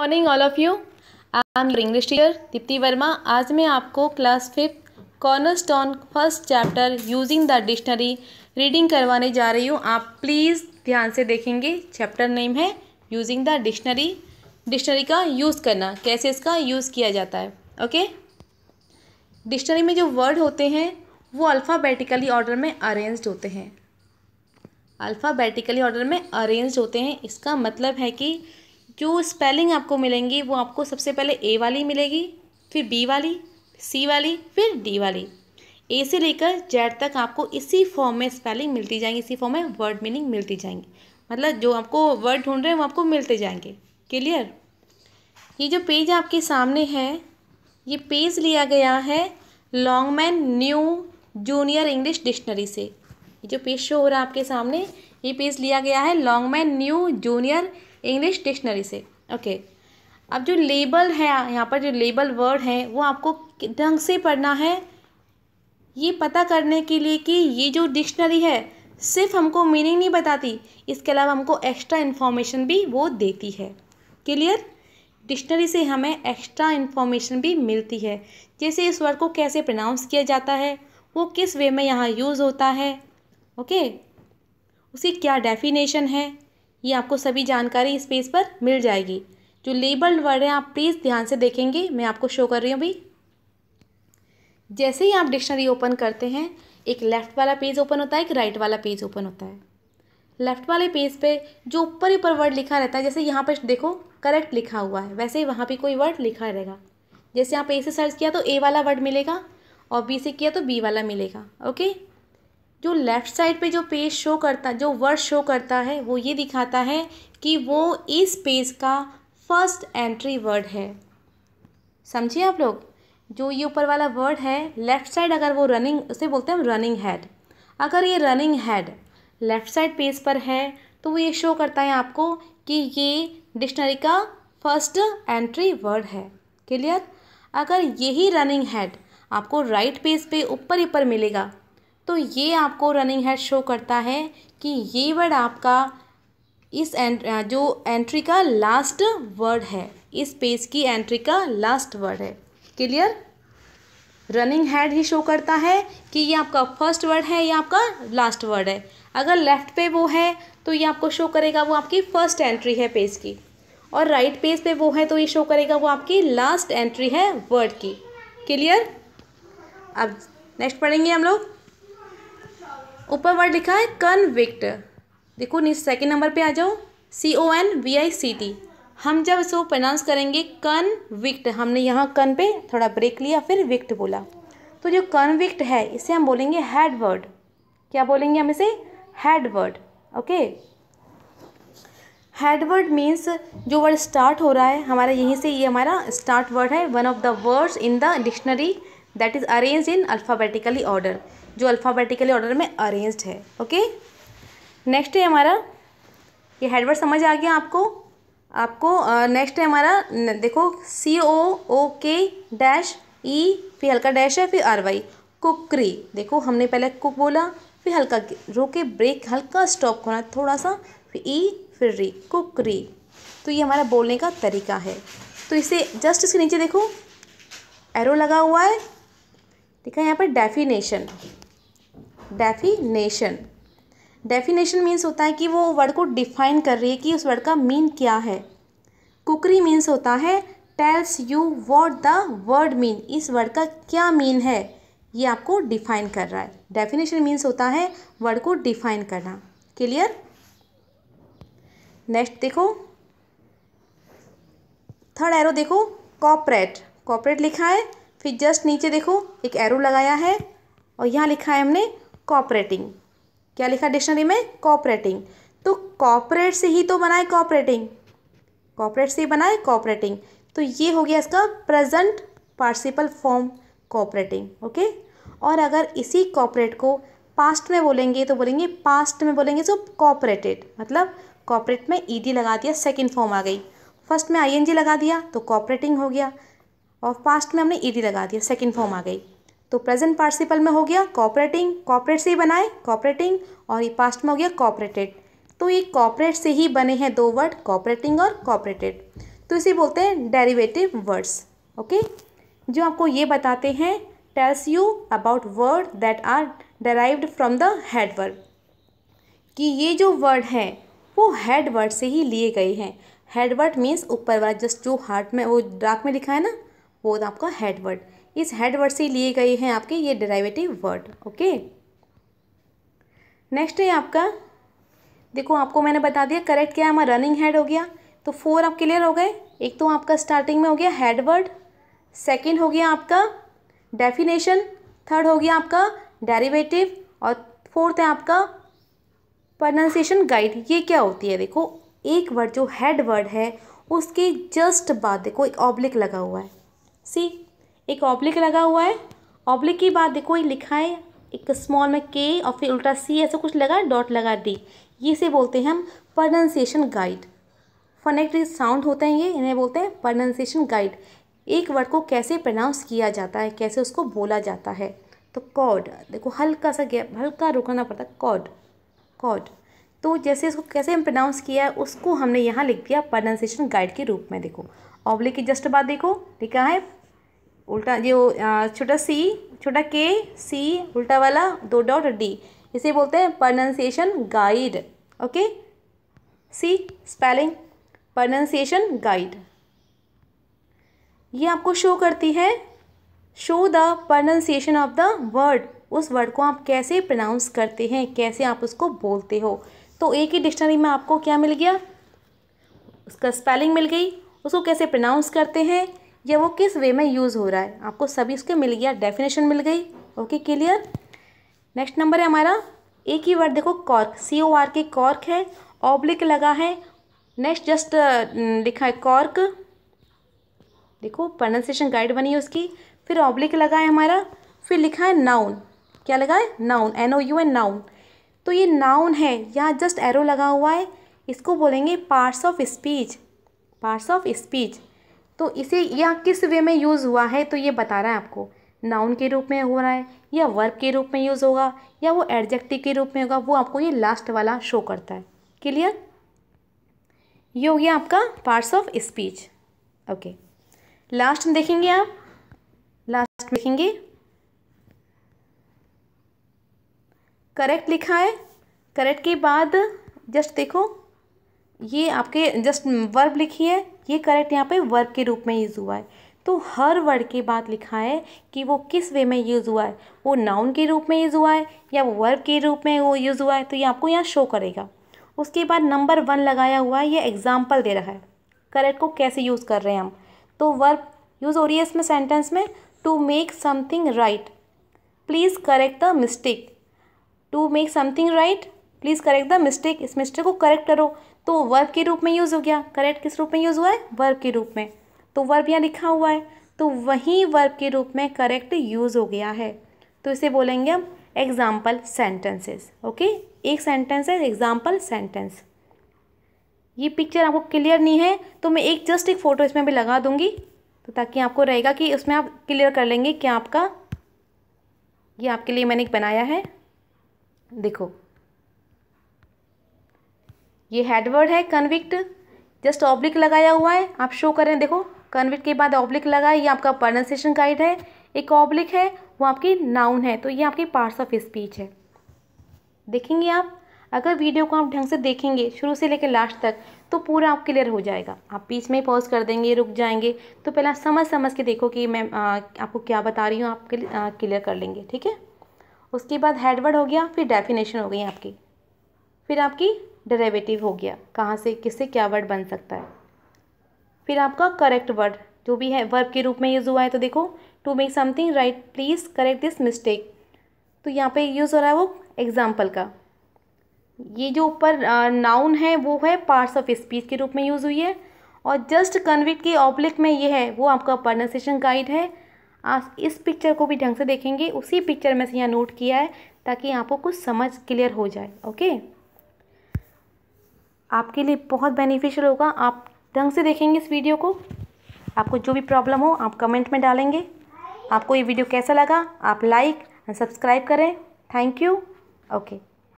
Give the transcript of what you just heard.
morning all of you I am English teacher Deepti Verma आज मैं आपको class fifth corner stone first chapter using the dictionary reading करवाने जा रही हूँ आप प्लीज़ ध्यान से देखेंगे चैप्टर नेम है यूजिंग द डिक्शनरी डिक्शनरी का यूज़ करना कैसे इसका यूज़ किया जाता है ओके डिक्शनरी में जो वर्ड होते हैं वो अल्फ़ाबेटिकली ऑर्डर में अरेंज होते हैं अल्फ़ाबेटिकली ऑर्डर में अरेंज होते हैं इसका मतलब है कि जो स्पेलिंग आपको मिलेंगी वो आपको सबसे पहले ए वाली मिलेगी फिर बी वाली सी वाली फिर डी वाली ए से लेकर जेड तक आपको इसी फॉर्म में स्पेलिंग मिलती जाएंगी इसी फॉर्म में वर्ड मीनिंग मिलती जाएंगी मतलब जो आपको वर्ड ढूंढ रहे हैं वो आपको मिलते जाएंगे क्लियर ये जो पेज आपके सामने है ये पेज लिया गया है Longman new junior English dictionary से ये जो पेज शो हो रहा है आपके सामने ये पेज लिया गया है Longman new junior English dictionary से ओके अब जो लेबल है यहाँ पर जो लेबल वर्ड है वो आपको ढंग से पढ़ना है ये पता करने के लिए कि ये जो डिक्शनरी है सिर्फ हमको मीनिंग नहीं बताती इसके अलावा हमको एक्स्ट्रा इन्फॉर्मेशन भी वो देती है क्लियर डिक्शनरी से हमें एक्स्ट्रा इन्फॉर्मेशन भी मिलती है जैसे इस वर्ड को कैसे प्रनाउंस किया जाता है वो किस वे में यहाँ यूज़ होता है ओके उसकी क्या डेफिनेशन है ये आपको सभी जानकारी इस पेज पर मिल जाएगी जो लेबल्ड वर्ड है आप प्लीज़ ध्यान से देखेंगे मैं आपको शो कर रही हूँ अभी जैसे ही आप डिक्शनरी ओपन करते हैं एक लेफ़्ट वाला पेज ओपन होता है एक राइट वाला पेज ओपन होता है लेफ़्ट वाले पेज पे जो ऊपर ही ऊपर वर्ड लिखा रहता है जैसे यहाँ पर देखो करेक्ट लिखा हुआ है वैसे ही वहाँ पर कोई वर्ड लिखा रहेगा जैसे आप ए से सर्च किया तो ए वाला वर्ड मिलेगा और बी से किया तो बी वाला मिलेगा ओके जो लेफ़्ट साइड पे जो पेज शो करता जो वर्ड शो करता है वो ये दिखाता है कि वो इस पेज का फर्स्ट एंट्री वर्ड है समझिए आप लोग जो ये ऊपर वाला वर्ड है लेफ़्ट साइड अगर वो रनिंग उसे बोलते हैं रनिंग हेड अगर ये running head left side page पर है तो वो ये शो करता है आपको कि ये डिक्शनरी का फर्स्ट एंट्री वर्ड है क्लियर अगर यही रनिंग हेड आपको राइट पेज पे ऊपर ऊपर मिलेगा तो ये आपको रनिंग हेड शो करता है कि ये वर्ड आपका इस एंट, जो एंट्री का लास्ट वर्ड है इस पेज की एंट्री का लास्ट वर्ड है क्लियर रनिंग हेड ही शो करता है कि ये आपका फर्स्ट वर्ड है या आपका लास्ट वर्ड है अगर लेफ्ट पे वो है तो ये आपको शो करेगा वो आपकी फर्स्ट एंट्री है पेज की और राइट right पेज पे वो है तो ये शो करेगा वो आपकी लास्ट एंट्री है वर्ड की क्लियर अब नेक्स्ट पढ़ेंगे हम लोग ऊपर वर्ड लिखा है कन्विक्ट देखो सेकेंड नंबर पे आ जाओ C O N V I C T हम जब इसको प्रनाउंस करेंगे कन्विक्ट हमने यहाँ कन पे थोड़ा ब्रेक लिया फिर विक्ट बोला तो जो कन्विक्ट है इसे हम बोलेंगे हैड वर्ड क्या बोलेंगे हम इसे headword word okay headword word means जो वर्ड स्टार्ट हो रहा है हमारा यहीं से ये यह हमारा स्टार्ट वर्ड है one of the words in the dictionary that is arrange in alphabetically order जो अल्फ़ाबेटिकली ऑर्डर में अरेंज है ओके नेक्स्ट है हमारा ये हेडवर्ड समझ आ गया आपको आपको नेक्स्ट है हमारा देखो सी ओ ओ के डैश ई फिर हल्का डैश है फिर आर वाई कुकरी देखो हमने पहले कुक बोला फिर हल्का रोके ब्रेक हल्का स्टॉप होना थोड़ा सा फिर ई e, फिर री कुकरी तो ये हमारा बोलने का तरीका है तो इसे जस्ट इसके नीचे देखो एरो लगा हुआ है ठीक है यहाँ पर डेफिनेशन डेफिनेशन डेफिनेशन मीन्स होता है कि वो वर्ड को डिफाइन कर रही है कि उस वर्ड का मीन क्या है कुकरी मीन्स होता है tells you what the word mean इस वर्ड का क्या मीन है ये आपको डिफाइन कर रहा है डेफिनेशन मीन्स होता है वर्ड को डिफाइन करना क्लियर नेक्स्ट देखो थर्ड एरो देखो कॉपरेट कॉपरेट लिखा है फिर जस्ट नीचे देखो एक एरो लगाया है और यहाँ लिखा है हमने कॉपरेटिंग क्या लिखा डिक्शनरी में कॉपरेटिंग तो कॉपरेट से ही तो बनाए कॉपरेटिंग कॉपरेट से ही बनाए कॉपरेटिंग तो ये हो गया इसका present participle form cooperating okay और अगर इसी कॉपरेट को पास्ट में बोलेंगे तो बोलेंगे पास्ट में बोलेंगे सो कॉपरेटेड मतलब कॉपरेट में ई लगा दिया सेकेंड फॉर्म आ गई फर्स्ट में आई एन जी लगा दिया तो कॉपरेटिंग हो गया और पास्ट में हमने ई डी लगा दिया सेकेंड फॉर्म आ गई तो प्रेजेंट पार्टिसिपल में हो गया कॉपरेटिंग कॉपरेट से ही बनाए कॉपरेटिंग और ये पास्ट में हो गया कॉपरेटेड तो ये कॉपरेट से ही बने हैं दो वर्ड कॉपरेटिंग और कॉपरेटेड तो इसे बोलते हैं डेरिवेटिव वर्ड्स ओके जो आपको ये बताते हैं tells you about word that are derived from the head word कि ये जो वर्ड है वो हेड वर्ड से ही लिए गए हैं हेड वर्ड मीन्स ऊपर वाला जस्ट जो हार्ट में वो डाक में लिखा है ना वो आपका हेड वर्ड इस हेड वर्ड से लिए गए हैं आपके ये डेराइवेटिव वर्ड ओके नेक्स्ट है आपका देखो आपको मैंने बता दिया करेक्ट क्या है हमारा रनिंग हेड हो गया तो फोर आप क्लियर हो गए एक तो आपका स्टार्टिंग में हो गया हेड वर्ड सेकेंड हो गया आपका डेफिनेशन थर्ड हो गया आपका डेरिवेटिव और फोर्थ है आपका प्रोनाउंसिएशन गाइड ये क्या होती है देखो एक वर्ड जो हेड वर्ड है उसके जस्ट बाद देखो एक ऑब्लिक लगा हुआ है सी एक ऑब्लिक लगा हुआ है ऑब्लिक की बात देखो ये लिखा है एक स्मॉल में के और फिर उल्टा सी ऐसा कुछ लगा डॉट लगा डी ये से बोलते हैं हम प्रोनाउंसिएशन गाइड फनेक्ट साउंड होते हैं ये इन्हें बोलते हैं प्रोनाउंसिएशन गाइड एक वर्ड को कैसे प्रोनाउंस किया जाता है कैसे उसको बोला जाता है तो कॉड देखो हल्का सा गैप हल्का रुकना पड़ता है कॉड कॉड तो जैसे इसको कैसे हम प्रोनाउंस किया है उसको हमने यहाँ लिख दिया प्रोनाउंसिएशन गाइड के रूप में देखो ऑब्लिक के जस्ट बाद देखो लिखा है उल्टा ये छोटा सी छोटा के सी उल्टा वाला दो डॉट डी इसे बोलते हैं pronunciation guide okay C spelling pronunciation guide ये आपको शो करती है show the pronunciation of the word उस वर्ड को आप कैसे प्रनाउंस करते हैं कैसे आप उसको बोलते हो तो एक ही डिक्शनरी में आपको क्या मिल गया उसका स्पेलिंग मिल गई उसको कैसे प्रनाउंस करते हैं या वो किस वे में यूज़ हो रहा है आपको सभी इसके मिल गया डेफिनेशन मिल गई ओके क्लियर नेक्स्ट नंबर है हमारा एक ही वर्ड देखो cork C O R K cork है ऑब्लिक लगा है uh, नेक्स्ट जस्ट लिखा है कॉर्क देखो प्रोनाउंसिएशन गाइड बनी है उसकी फिर ऑब्लिक लगा है हमारा फिर लिखा है नाउन क्या लगा है noun N O U N noun तो ये नाउन है यहाँ जस्ट एरो लगा हुआ है इसको बोलेंगे parts of speech parts of speech तो इसे यह किस वे में यूज़ हुआ है तो ये बता रहा है आपको नाउन के रूप में हो रहा है या वर्ब के रूप में यूज़ होगा या वो एडजेक्टिव के रूप में होगा वो आपको ये लास्ट वाला शो करता है क्लियर ये हो गया आपका parts of speech okay last में देखेंगे आप लास्ट देखेंगे करेक्ट लिखा है करेक्ट के बाद जस्ट देखो ये आपके जस्ट वर्ब लिखी है ये करेक्ट यहाँ पे वर्ब के रूप में यूज़ हुआ है तो हर वर्ड के बाद लिखा है कि वो किस वे में यूज़ हुआ है वो नाउन के रूप में यूज़ हुआ है या वो वर्ब के रूप में वो यूज़ हुआ है तो ये आपको यहाँ शो करेगा उसके बाद नंबर वन लगाया हुआ है ये एग्ज़ाम्पल दे रहा है करेक्ट को कैसे यूज़ कर रहे हैं हम तो वर्ब यूज़ हो रही है इसमें सेंटेंस में to make something right please correct the mistake to make something right please correct the mistake इस मिस्टेक को करेक्ट करो तो वर्ब के रूप में यूज़ हो गया करेक्ट किस रूप में यूज़ हुआ है वर्ब के रूप में तो वर्ब यहाँ लिखा हुआ है तो वही वर्ब के रूप में करेक्ट यूज़ हो गया है तो इसे बोलेंगे हम एग्ज़ाम्पल सेंटेंसेस ओके एक सेंटेंस है एग्ज़ाम्पल सेंटेंस ये पिक्चर आपको क्लियर नहीं है तो मैं एक जस्ट एक फ़ोटो इसमें भी लगा दूंगी तो ताकि आपको रहेगा कि उसमें आप क्लियर कर लेंगे क्या आपका ये आपके लिए मैंने एक बनाया है देखो ये हेडवर्ड है कन्विक्ट जस्ट ऑब्लिक लगाया हुआ है आप शो करें देखो कन्विक्ट के बाद ऑब्लिक लगा ये आपका प्रोनाउंसिएशन गाइड है एक ऑब्लिक है वो आपकी नाउन है तो ये आपकी पार्ट्स ऑफ स्पीच है देखेंगे आप अगर वीडियो को आप ढंग से देखेंगे शुरू से लेकर लास्ट तक तो पूरा आप क्लियर हो जाएगा आप बीच में ही पॉज कर देंगे रुक जाएंगे तो पहले आप समझ समझ के देखो कि मैं आ, आपको क्या बता रही हूँ आप क्लियर कर लेंगे ठीक है उसके बाद हेडवर्ड हो गया फिर डेफिनेशन हो गई आपकी फिर आपकी डेरेवेटिव हो गया कहाँ से किससे क्या वर्ड बन सकता है फिर आपका करेक्ट वर्ड जो भी है वर्ब के रूप में यूज़ हुआ है तो देखो to make something right please correct this mistake तो यहाँ पे यूज़ हो रहा है वो एग्ज़ाम्पल का ये जो ऊपर नाउन है वो है पार्ट्स ऑफ स्पीच के रूप में यूज़ हुई है और जस्ट कन्विट के ऑब्लिक में ये है वो आपका प्रोनाउंसिएशन गाइड है आप इस पिक्चर को भी ढंग से देखेंगे उसी पिक्चर में से यहाँ नोट किया है ताकि आपको कुछ समझ क्लियर हो जाए ओके आपके लिए बहुत बेनिफिशियल होगा आप ढंग से देखेंगे इस वीडियो को आपको जो भी प्रॉब्लम हो आप कमेंट में डालेंगे आपको ये वीडियो कैसा लगा आप लाइक एंड सब्सक्राइब करें थैंक यू ओके